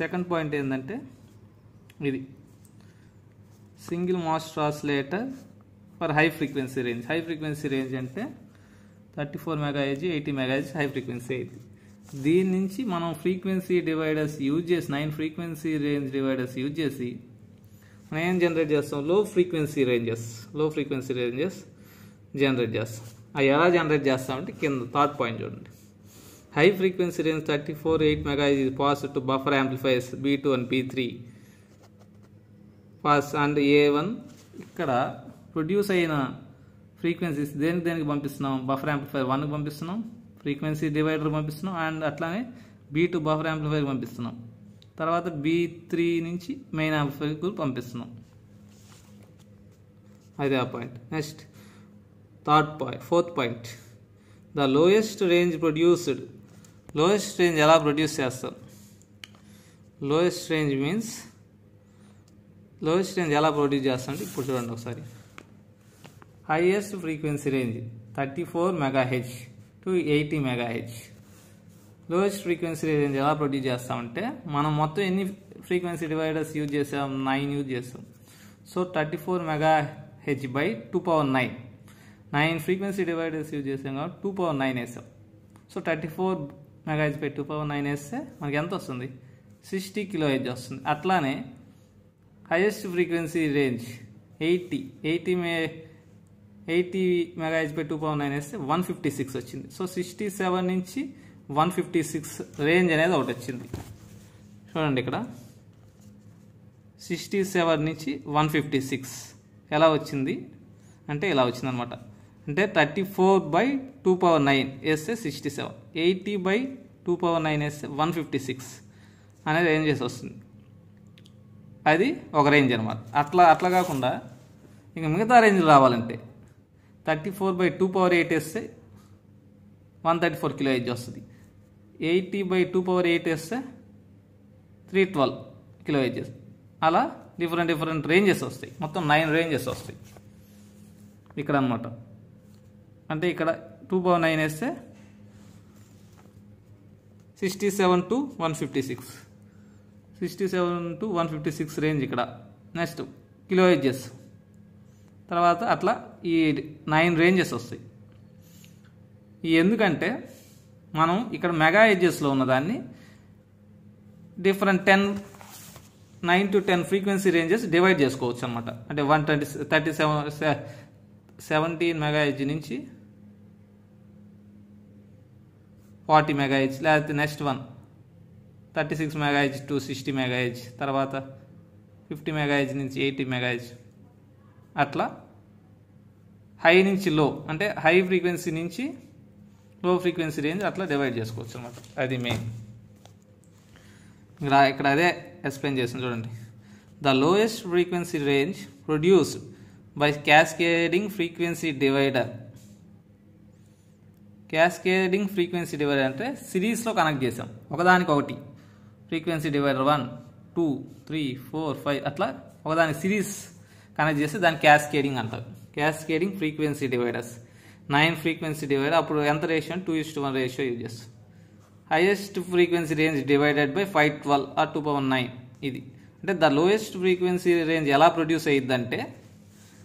Second point ఏంటంటే ఇది single mass translator for high frequency range high frequency range అంటే thirty four megahertz eighty megahertz high frequency అయితే దీని నుంచి మనం ఫ్రీక్వెన్సీ డివైడర్స్ యూజ్ చేసి nine frequency range dividers use చేసి మనం ఏం జనరేట్ చేస్తాం low frequency ranges low frequency ranges generate చేస్తాం అవి ఎలా జనరేట్ చేస్తామంటే కింద థర్డ్ పాయింట్ చూడండి high frequency range thirty four eight frequency ఇది 34.8 to buffer amplifiers B two and B three pass and A one ఇక్కడ ప్రొడ్యూస్ అయిన ఫ్రీక్వెన్సీస్ దేనికి దేనికి పంపిస్తున్నాం బఫర్ యాంప్లిఫైర్ వన్కి పంపిస్తున్నాం ఫ్రీక్వెన్సీ డివైడర్ పంపిస్తున్నాం అండ్ అట్లానే బీ టూ బఫర్ యాంప్లిఫైర్ పంపిస్తున్నాం తర్వాత బీ త్రీ నుంచి మెయిన్ యాంప్లిఫైర్కి పంపిస్తున్నాం అదే ఆ point next third point fourth point the lowest range produced lowest range ఎలా ప్రొడ్యూస్ చేస్తాం lowest range means lowest range ఎలా ప్రొడ్యూస్ చేస్తామంటే ఇప్పుడు చూడండి ఒకసారి highest frequency range thirty four mega H to eighty mega H lowest frequency range ఎలా produce చేస్తామంటే మనం మొత్తం ఎన్ని ఫ్రీక్వెన్సీ డివైడర్స్ యూజ్ చేసాం నైన్ యూజ్ చేస్తాం so thirty four mega H by two power nine nine frequency dividers use చేసాం కాబట్టి two power nine వేసాం so thirty four mega H by two power nine వేస్తే మనకి ఎంత వస్తుంది సిక్స్టీ కిలో హెచ్ వస్తుంది అట్లానే highest frequency range eighty eighty మే eighty mega H by two power nine వేస్తే వన్ ఫిఫ్టీ సిక్స్ వచ్చింది సో సిక్స్టీ సెవెన్ నుంచి వన్ ఫిఫ్టీ సిక్స్ రేంజ్ అనేది ఒకటి వచ్చింది చూడండి ఇక్కడ సిక్స్టీ సెవెన్ నుంచి వన్ ఫిఫ్టీ సిక్స్ ఎలా వచ్చింది అంటే ఇలా వచ్చిందనమాట అంటే thirty four by two power nine వేస్తే sixty seven eighty by two power nine వేస్తే వన్ ఫిఫ్టీ సిక్స్ అనే చేసి వస్తుంది అది ఒక రేంజ్ అనమాట అట్లా అట్లా కాకుండా ఇంకా మిగతా రేంజ్ రావాలంటే thirty four by two power eight వేస్తే one thirty four kilo H వస్తుంది eighty by two power eight వేస్తే త్రీ ట్వెల్వ్ కిలో ఏజెస్ అలా డిఫరెంట్ డిఫరెంట్ రేంజెస్ వస్తాయి మొత్తం నైన్ రేంజెస్ వస్తాయి ఇక్కడ అనమాట అంటే ఇక్కడ టూ పవర్ నైన్ వేస్తే sixty seven to one fifty six sixty seven to one fifty six range ఇక్కడ నెక్స్ట్ కిలో ఏజెస్ తర్వాత అట్లా ఈ నైన్ రేంజెస్ వస్తాయి ఎందుకంటే మనం ఇక్కడ మెగా ఉన్న ఉన్నదాన్ని different ten nine to ten frequency ranges divide చేసుకోవచ్చు అనమాట అంటే one twenty thirty seven seventeen mega H నుంచి ఫార్టీ మెగా హెచ్ లేకపోతే next one thirty six mega H to sixty mega H తర్వాత ఫిఫ్టీ మెగా హెచ్ నుంచి eighty mega H అట్లా high నుంచి low అంటే హై ఫ్రీక్వెన్సీ నుంచి లో ఫ్రీక్వెన్సీ రేంజ్ అట్లా డివైడ్ చేసుకోవచ్చు అనమాట అది మెయిన్ ఇక్కడ ఇక్కడ అదే ఎక్స్ప్లెయిన్ చేసింది చూడండి the lowest frequency range produced by cascading frequency divider cascading frequency divider అంటే సిరీస్లో కనెక్ట్ చేసాం ఒకదానికి ఒకటి frequency divider one two three four five అట్లా ఒకదానికి సిరీస్ కనెక్ట్ చేస్తే దాన్ని క్యాస్కేడింగ్ అంటారు cascading frequency dividers nine frequency divider అప్పుడు ఎంత ratio two is to one ratio use చేస్తాం highest frequency range divided by five twelve or two power nine ఇది అంటే ద లోయెస్ట్ ఫ్రీక్వెన్సీ రేంజ్ ఎలా produce అయ్యిద్దంటే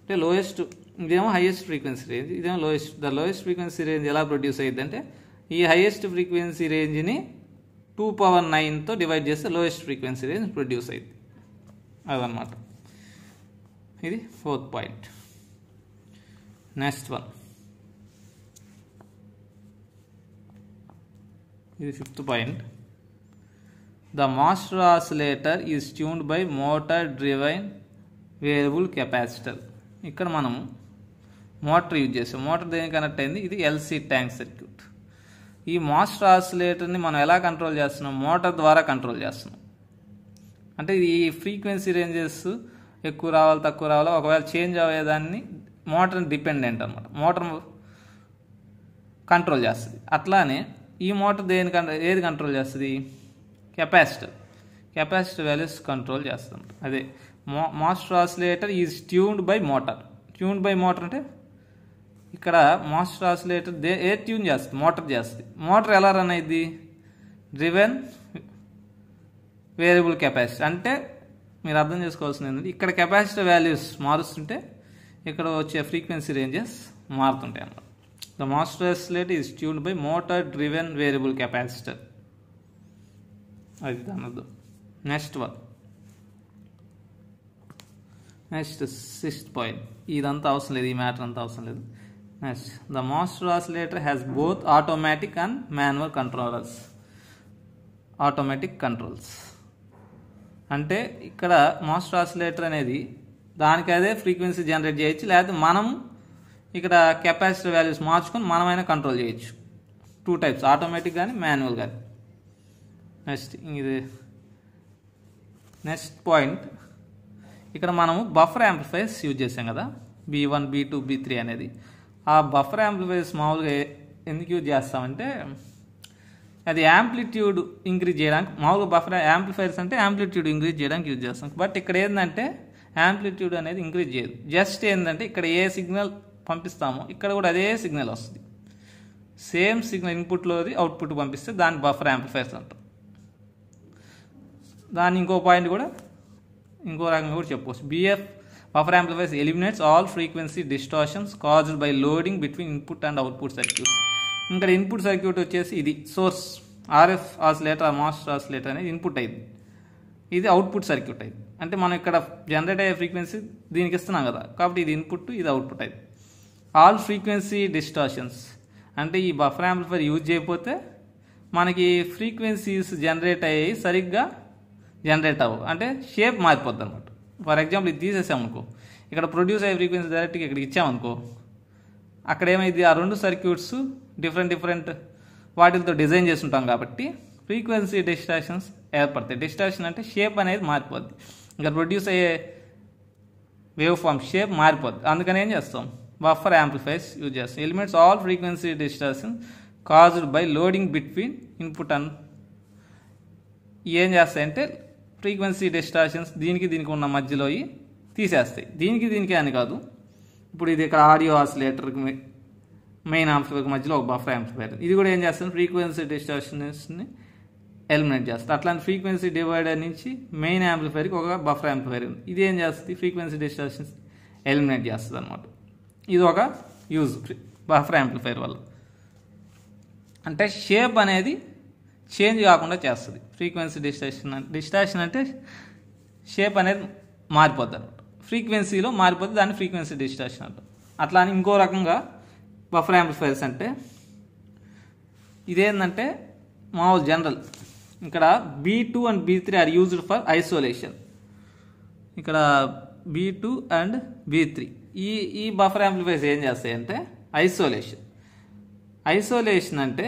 అంటే లోయెస్ట్ ఇదేమో హైయెస్ట్ ఫ్రీక్వెన్సీ రేంజ్ ఇదేమో lowest the lowest frequency range ఎలా produce అయ్యింది అంటే ఈ హైయెస్ట్ ఫ్రీక్వెన్సీ రేంజ్ని టూ పవర్ నైన్తో డివైడ్ చేస్తే లోయెస్ట్ ఫ్రీక్వెన్సీ రేంజ్ ప్రొడ్యూస్ అయింది అదనమాట ఇది ఫోర్త్ పాయింట్ నెక్స్ట్ వన్ ఇది fifth point the master oscillator is tuned by motor driven variable capacitor ఇక్కడ మనము మోటార్ యూజ్ చేసాం మోటార్ దేనికి కనెక్ట్ అయింది ఇది ఎల్సీ ట్యాంక్ సర్క్యూట్ ఈ మాస్టర్ ఆసిలేటర్ని మనం ఎలా కంట్రోల్ చేస్తున్నాం మోటార్ ద్వారా కంట్రోల్ చేస్తున్నాం అంటే ఈ ఫ్రీక్వెన్సీ రేంజెస్ ఎక్కువ రావాలి తక్కువ రావాలి ఒకవేళ చేంజ్ అయ్యేదాన్ని మోటార్ని డిపెండెంట్ అనమాట మోటార్ కంట్రోల్ చేస్తుంది అట్లానే ఈ మోటార్ దేని ఏది కంట్రోల్ చేస్తుంది కెపాసిటర్ కెపాసిటర్ వాల్యూస్ కంట్రోల్ చేస్తుంది అదే master oscillator is tuned by motor tuned by motor అంటే ఇక్కడ మాస్టర్ ఆసిలేటర్ దే ఏ ట్యూన్ చేస్తుంది మోటార్ చేస్తుంది మోటార్ ఎలా రన్ అయింది డ్రివెన్ వేరియబుల్ కెపాసిటీ అంటే మీరు అర్థం చేసుకోవాల్సింది ఏంటంటే ఇక్కడ కెపాసిటీ వాల్యూస్ మారుస్తుంటే ఇక్కడ వచ్చే ఫ్రీక్వెన్సీ రేంజెస్ మారుతుంటాయి అన్నమాట the master oscillate is tune by motor driven variable capacitor అది దాని next one next sixth point ఇదంతా అవసరం లేదు ఈ మ్యాటర్ అంతా అవసరం లేదు next the master oscillator has both automatic and manual controllers automatic controls అంటే ఇక్కడ మాస్టర్ ఆసిలేటర్ అనేది దానికి అదే ఫ్రీక్వెన్సీ జనరేట్ చేయొచ్చు లేకపోతే మనం ఇక్కడ కెపాసిటీ వాల్యూస్ మార్చుకొని మనమైనా కంట్రోల్ చేయొచ్చు టూ టైప్స్ ఆటోమేటిక్ కానీ మాన్యువల్ కానీ నెక్స్ట్ ఇది నెక్స్ట్ పాయింట్ ఇక్కడ మనము బఫర్ యాంప్లిఫైర్స్ యూజ్ చేసాం కదా B one B two B three అనేది ఆ బఫర్ యాంప్లిఫైర్స్ మామూలుగా ఎందుకు యూజ్ చేస్తామంటే అది యాంప్లిట్యూడ్ ఇంక్రీజ్ చేయడానికి మామూలుగా బఫర్ యాంప్లిఫైర్స్ అంటే యాంప్లిట్యూడ్ ఇంక్రీజ్ చేయడానికి యూజ్ చేస్తాం బట్ ఇక్కడ ఏంటంటే యాంప్లిట్యూడ్ అనేది ఇంక్రీజ్ చేయదు జస్ట్ ఏంటంటే ఇక్కడ ఏ సిగ్నల్ పంపిస్తామో ఇక్కడ కూడా అదే సిగ్నల్ వస్తుంది సేమ్ సిగ్నల్ ఇన్పుట్లోది అవుట్పుట్ పంపిస్తే దాని బఫర్ యాంప్లిఫైర్స్ అంటాం దాని ఇంకో పాయింట్ కూడా ఇంకో రకంగా కూడా చెప్పుకోవచ్చు BF Power amplifier eliminates all frequency distortions caused by loading between input and output circuits. ఇక్కడ ఇన్పుట్ సర్క్యూట్ వచ్చేసి ఇది source RF oscillator master oscillator అనేది ఇన్పుట్ అయింది ఇది అవుట్పుట్ సర్క్యూట్ అయింది అంటే మనం ఇక్కడ జనరేట్ అయ్యే ఫ్రీక్వెన్సీ దీనికి ఇస్తున్నాం కదా కాబట్టి ఇది ఇన్పుట్ ఇది అవుట్పుట్ అయింది ఆల్ ఫ్రీక్వెన్సీ డిస్టార్షన్స్ అంటే ఈ బఫర్ యాంప్లిఫైర్ యూజ్ చేయకపోతే మనకి ఫ్రీక్వెన్సీస్ జనరేట్ అయ్యాయి సరిగ్గా జనరేట్ అవ్వవు అంటే షేప్ మారిపోద్ది అనమాట ఫర్ ఎగ్జాంపుల్ ఇది తీసేసామనుకో ఇక్కడ ప్రొడ్యూస్ అయ్యే ఫ్రీక్వెన్సీ డైరెక్ట్గా ఇక్కడికి ఇచ్చామనుకో అక్కడ ఏమైంది ఆ రెండు సర్క్యూట్స్ డిఫరెంట్ డిఫరెంట్ వాటితో డిజైన్ ఉంటాం కాబట్టి ఫ్రీక్వెన్సీ డిస్ట్రాక్షన్స్ ఏర్పడతాయి డిస్ట్రాక్షన్ అంటే షేప్ అనేది మారిపోద్ది ఇంకా ప్రొడ్యూస్ అయ్యే వేవ్ ఫామ్ షేప్ మారిపోద్ది అందుకని ఏం చేస్తాం బఫర్ యాంప్లిఫైర్స్ యూజ్ చేస్తాం elements all frequency distraction caused by loading between input and ఏం చేస్తాయంటే ఫ్రీక్వెన్సీ డిస్ట్రాక్షన్స్ దీనికి దీనికి ఉన్న మధ్యలో తీసేస్తాయి దీనికి దీనికి అని కాదు ఇప్పుడు ఇది ఇక్కడ ఆడియో ఆసిలేటర్కి మెయిన్ ఆంప్లిఫైర్కి మధ్యలో ఒక బఫర్ ఆంప్లిఫైర్ ఇది కూడా ఏం చేస్తుంది ఫ్రీక్వెన్సీ డిస్ట్రాక్షన్స్ని ఎలిమినేట్ చేస్తుంది అట్లాంటి ఫ్రీక్వెన్సీ డివైడర్ నుంచి మెయిన్ యాంప్లిఫైర్కి ఒక బఫర్ యాంప్లిఫైర్ ఉంది ఇది ఏం చేస్తుంది ఫ్రీక్వెన్సీ డిస్ట్రాక్షన్స్ ఎలిమినేట్ చేస్తుంది అనమాట ఇది ఒక యూజ్ బఫర్ యాంప్లిఫైర్ వల్ల అంటే షేప్ అనేది చేంజ్ కాకుండా చేస్తుంది ఫ్రీక్వెన్సీ డిస్టాక్షన్ డిస్టాక్షన్ అంటే షేప్ అనేది మారిపోద్ది అనమాట ఫ్రీక్వెన్సీలో మారిపోతే దాన్ని ఫ్రీక్వెన్సీ డిస్టాక్షన్ అంటారు అట్లా అని ఇంకో రకంగా బఫర్ యాంప్లిఫైర్స్ అంటే ఇదేంటంటే మామూలు జనరల్ ఇక్కడ B two and B three are used for isolation ఇక్కడ B two and B three ఈ ఈ బఫర్ యాంప్లిఫైర్స్ ఏం చేస్తాయంటే ఐసోలేషన్ ఐసోలేషన్ అంటే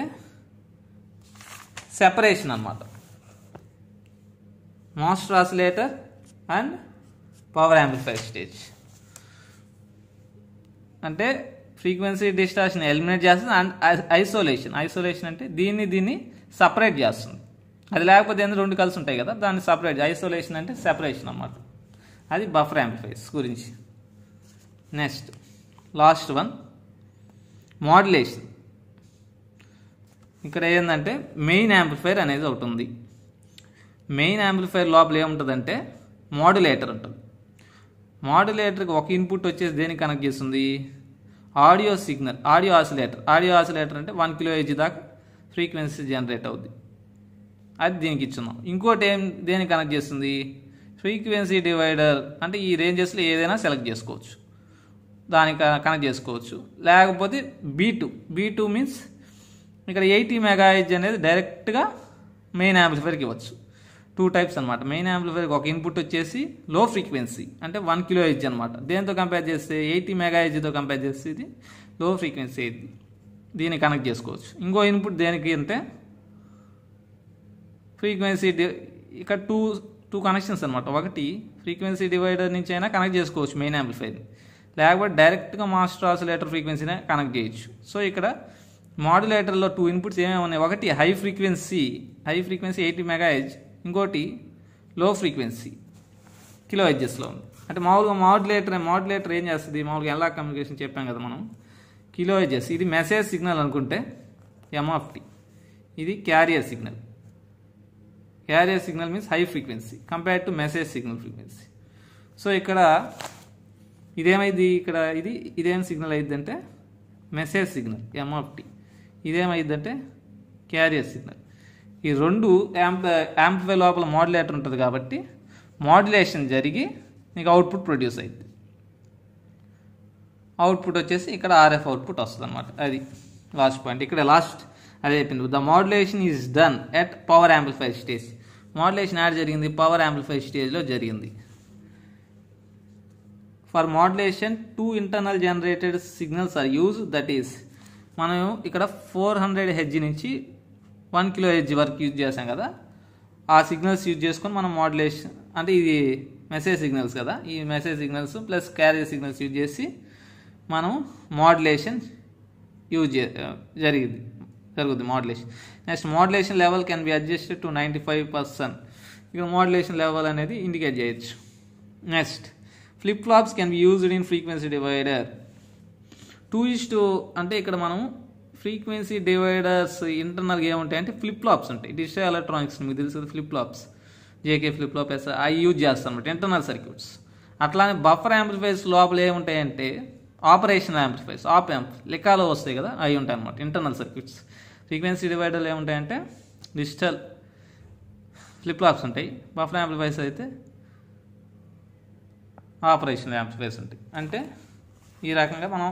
సెపరేషన్ అనమాట master oscillator and power amplifier stage అంటే ఫ్రీక్వెన్సీ డిస్టార్షన్ ఎలిమినేట్ చేస్తుంది అండ్ ఐసోలేషన్ ఐసోలేషన్ అంటే దీన్ని దీన్ని సపరేట్ చేస్తుంది అది లేకపోతే ఎందుకు రెండు కలిసి ఉంటాయి కదా దాన్ని సపరేట్ ఐసోలేషన్ అంటే సెపరేషన్ అన్నమాట అది బఫర్ యాంప్లిఫైర్స్ గురించి నెక్స్ట్ లాస్ట్ వన్ మాడ్యులేషన్ ఇక్కడ ఏంటంటే మెయిన్ యాంప్లిఫైర్ అనేది ఒకటి ఉంది మెయిన్ యాంప్లిఫైర్ లోపల ఏముంటుందంటే మాడ్యులేటర్ ఉంటుంది మాడ్యులేటర్కి ఒక ఇన్పుట్ వచ్చేసి దేనికి కనెక్ట్ చేస్తుంది audio signal audio oscillator audio oscillator అంటే వన్ కిలో ఏజ్ దాకా ఫ్రీక్వెన్సీ జనరేట్ అవుద్ది అది దీనికి ఇచ్చున్నాం ఇంకోటి ఏం దేనికి కనెక్ట్ చేస్తుంది ఫ్రీక్వెన్సీ డివైడర్ అంటే ఈ రేంజెస్లో ఏదైనా సెలెక్ట్ చేసుకోవచ్చు దానికి కనెక్ట్ చేసుకోవచ్చు లేకపోతే B two B two means ఇక్కడ ఎయిటీ మెగాహెచ్ అనేది డైరెక్ట్గా మెయిన్ యాంప్లిఫైర్కి ఇవ్వచ్చు టూ టైప్స్ అనమాట మెయిన్ యాంప్లిఫైర్కి ఒక ఇన్పుట్ వచ్చేసి లో ఫ్రీక్వెన్సీ అంటే వన్ కిలో హెచ్ అనమాట దేంతో కంపేర్ చేస్తే ఎయిటీ మెగా హెచ్తో కంపేర్ చేస్తే ఇది లో ఫ్రీక్వెన్సీ ఇది దీన్ని కనెక్ట్ చేసుకోవచ్చు ఇంకో ఇన్పుట్ దేనికి అంటే ఫ్రీక్వెన్సీ ఇక్కడ టూ టూ కనెక్షన్స్ అనమాట ఒకటి ఫ్రీక్వెన్సీ డివైడర్ నుంచి అయినా కనెక్ట్ చేసుకోవచ్చు మెయిన్ యాంప్లిఫైర్ని లేకపోతే డైరెక్ట్గా మాస్టర్ ఆసిలేటర్ ఫ్రీక్వెన్సీనే కనెక్ట్ చేయొచ్చు సో ఇక్కడ మాడ్యులేటర్లో టూ ఇన్పుట్స్ ఏమేమి ఉన్నాయి ఒకటి high frequency high frequency eighty megahertz ఇంకోటి లో ఫ్రీక్వెన్సీ కిలో హెచ్జెస్లో ఉంది అంటే మామూలుగా మాడ్యులేటర్ మాడ్యులేటర్ ఏం చేస్తుంది మామూలుగా ఎలా కమ్యూనికేషన్ చెప్పాం కదా మనం కిలో హెచ్జెస్ ఇది మెసేజ్ సిగ్నల్ అనుకుంటే ఎంఆఫ్టి ఇది carrier signal carrier signal means high frequency compare to message signal frequency so ఇక్కడ ఇదేమైంది ఇక్కడ ఇది ఇదేం సిగ్నల్ అయిందంటే మెసేజ్ సిగ్నల్ ఎంఆఫ్టీ ఇదేమైందంటే క్యారియర్ సిగ్నల్ ఈ రెండు యాంప్ యాంప్వే లోపల మాడ్యులేటర్ ఉంటుంది కాబట్టి మాడ్యులేషన్ జరిగి మీకు అవుట్పుట్ ప్రొడ్యూస్ అయింది అవుట్పుట్ వచ్చేసి ఇక్కడ ఆర్ఎఫ్ అవుట్పుట్ వస్తుంది అనమాట అది లాస్ట్ పాయింట్ ఇక్కడ లాస్ట్ అదే చెప్పింది the modulation is done at power amplifier stage modulation add జరిగింది పవర్ యాంప్లిఫైర్ స్టేజ్లో జరిగింది for modulation two internal generated signals are use that is మనం ఇక్కడ ఫోర్ హండ్రెడ్ హెడ్జ్ నుంచి వన్ కిలో హెడ్జ్ వరకు యూజ్ చేసాం కదా ఆ సిగ్నల్స్ యూజ్ చేసుకొని మనం మోడ్యులేషన్ అంటే ఇది మెసేజ్ సిగ్నల్స్ కదా ఈ message signals plus carrier signals use చేసి మనం మోడ్యులేషన్ యూజ్ చే జరిగింది జరుగుద్ది modulation next modulation level can be adjusted to ninety five percent ఇక మోడ్యులేషన్ లెవెల్ అనేది ఇండికేట్ చేయొచ్చు next flip flops can be used in frequency divider two is to అంటే ఇక్కడ మనం ఫ్రీక్వెన్సీ డివైడర్స్ ఇంటర్నల్గా ఏముంటాయి అంటే ఫ్లిప్ ఫ్లాప్స్ ఉంటాయి డిజిటల్ ఎలక్ట్రానిక్స్ మీకు తెలుసు flip flops JK flip flop ఎస్ అవి యూజ్ చేస్తాం అనమాట ఇంటర్నల్ సర్క్యూట్స్ అట్లానే బఫర్ యాంప్లిఫైర్స్ లోపల ఏముంటాయంటే ఆపరేషన్ యాంప్లిఫైర్స్ ఆప్ యాంప్ లెక్కలు వస్తాయి కదా అవి ఉంటాయి అనమాట ఇంటర్నల్ సర్క్యూట్స్ ఫ్రీక్వెన్సీ డివైడర్లు ఏముంటాయంటే డిజిటల్ ఫ్లిప్ ఫ్లాప్స్ ఉంటాయి బఫర్ యాంప్లిఫైర్స్ అయితే ఆపరేషన్ యాంప్లిఫైర్స్ ఉంటాయి అంటే ఈ రకంగా మనం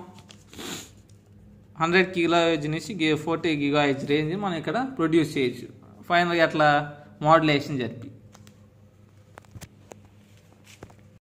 హండ్రెడ్ కిలో ఏజ్ నుంచి ఫోర్టీ గిగా ఏజ్ రేంజ్ మనం ఇక్కడ ప్రొడ్యూస్ చేయొచ్చు ఫైనల్గా అట్లా మోడలేషన్ జరిపి